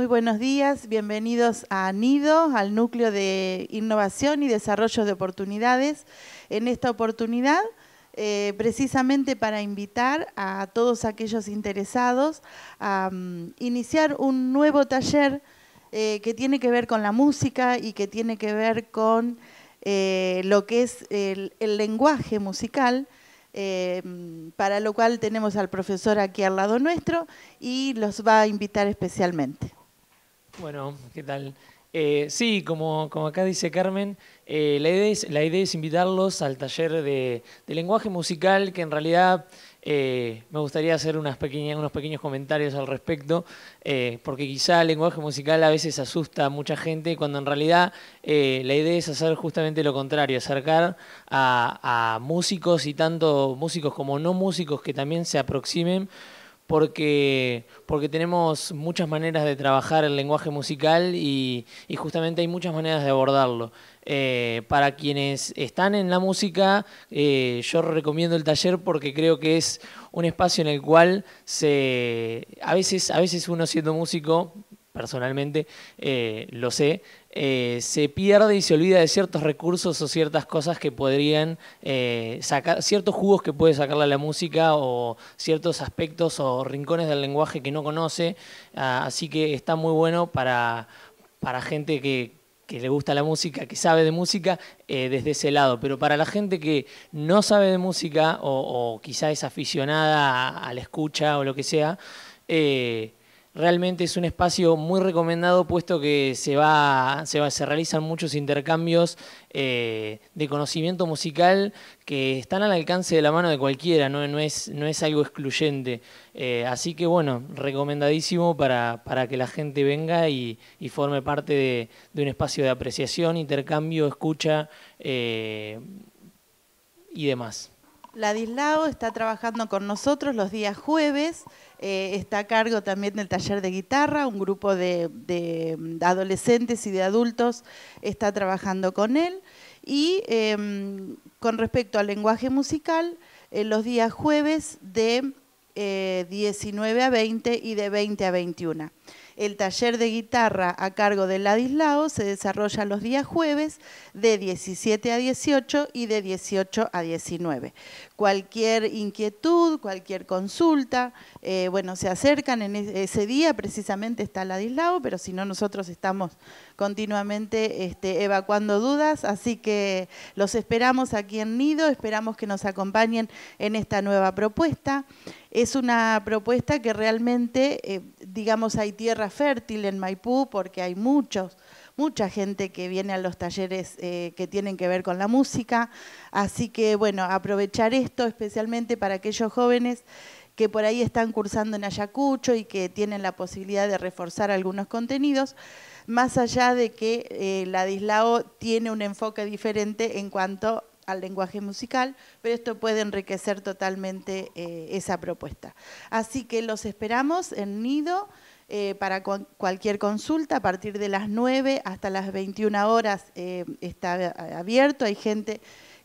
muy buenos días. Bienvenidos a NIDO, al Núcleo de Innovación y Desarrollo de Oportunidades. En esta oportunidad, eh, precisamente para invitar a todos aquellos interesados a mm, iniciar un nuevo taller eh, que tiene que ver con la música y que tiene que ver con eh, lo que es el, lenguaje musical, mm, para lo cual tenemos al profesor aquí al lado nuestro y los va a invitar especialmente. Bueno, ¿qué tal? Eh, sí, como, como acá dice Carmen, eh, la, idea es, la idea es invitarlos al taller de, lenguaje musical, que en realidad eh, me gustaría hacer unas pequeñas, unos pequeños comentarios al respecto, porque quizá el lenguaje musical a veces asusta a mucha gente, cuando en realidad la idea es hacer justamente lo contrario, acercar a músicos y tanto músicos como no músicos que también se aproximen porque, porque tenemos muchas maneras de trabajar el lenguaje musical y, justamente hay muchas maneras de abordarlo. Eh, para quienes están en la música, eh, yo recomiendo el taller porque creo que es un espacio en el cual se, a, veces, a veces uno siendo músico personalmente eh, lo sé, eh, se pierde y se olvida de ciertos recursos o ciertas cosas que podrían eh, sacar, ciertos jugos que puede sacarle a la música o ciertos aspectos o rincones del lenguaje que no conoce, ah, así que está muy bueno para, para gente que, le gusta la música, que sabe de música, desde ese lado. Pero para la gente que no sabe de música o, quizá es aficionada a, la escucha o lo que sea, Realmente es un espacio muy recomendado puesto que se, va, se, realizan muchos intercambios eh, de conocimiento musical que están al alcance de la mano de cualquiera, no, es, no es, algo excluyente. Eh, así que bueno, recomendadísimo para, que la gente venga y, forme parte de, un espacio de apreciación, intercambio, escucha eh, y demás. Ladislao está trabajando con nosotros los días jueves, eh, está a cargo también del taller de guitarra, un grupo de, mm, adolescentes y de adultos está trabajando con él. Y em, con respecto al lenguaje musical, eh, los días jueves de 19 eh, a 20 y de 20 a 21. El taller de guitarra a cargo de Ladislao se desarrolla los días jueves de 17 a 18 y de 18 a 19. Cualquier inquietud, cualquier consulta, eh, bueno, se acercan en ese día, precisamente está Ladislao, pero si no, nosotros estamos continuamente este, evacuando dudas, así que los esperamos aquí en Nido, esperamos que nos acompañen en esta nueva propuesta. Es una propuesta que realmente, eh, digamos, hay tierras fértil en Maipú porque hay muchos, mucha gente que viene a los talleres eh, que tienen que ver con la música. Así que bueno, aprovechar esto especialmente para aquellos jóvenes que por ahí están cursando en Ayacucho y que tienen la posibilidad de reforzar algunos contenidos, más allá de que eh, la Dislao tiene un enfoque diferente en cuanto al lenguaje musical, pero esto puede enriquecer totalmente eh, esa propuesta. Así que los esperamos en Nido eh, para cualquier consulta a partir de las 9 hasta las 21 horas eh, está abierto, hay gente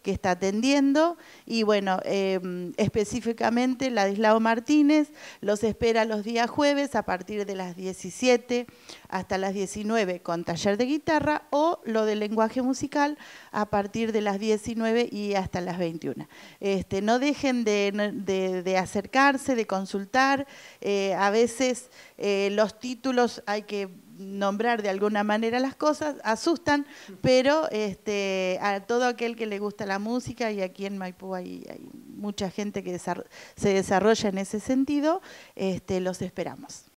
que está atendiendo. Y bueno, em, específicamente Ladislao Martínez los espera los días jueves a partir de las 17 hasta las 19 con taller de guitarra o lo del lenguaje musical a partir de las 19 y hasta las 21. Este, no dejen de, acercarse, de consultar. Eh, a veces eh, los títulos hay que nombrar de alguna manera las cosas, asustan, pero este, a todo aquel que le gusta la música, y aquí en Maipú hay, hay mucha gente que se desarrolla en ese sentido, este, los esperamos.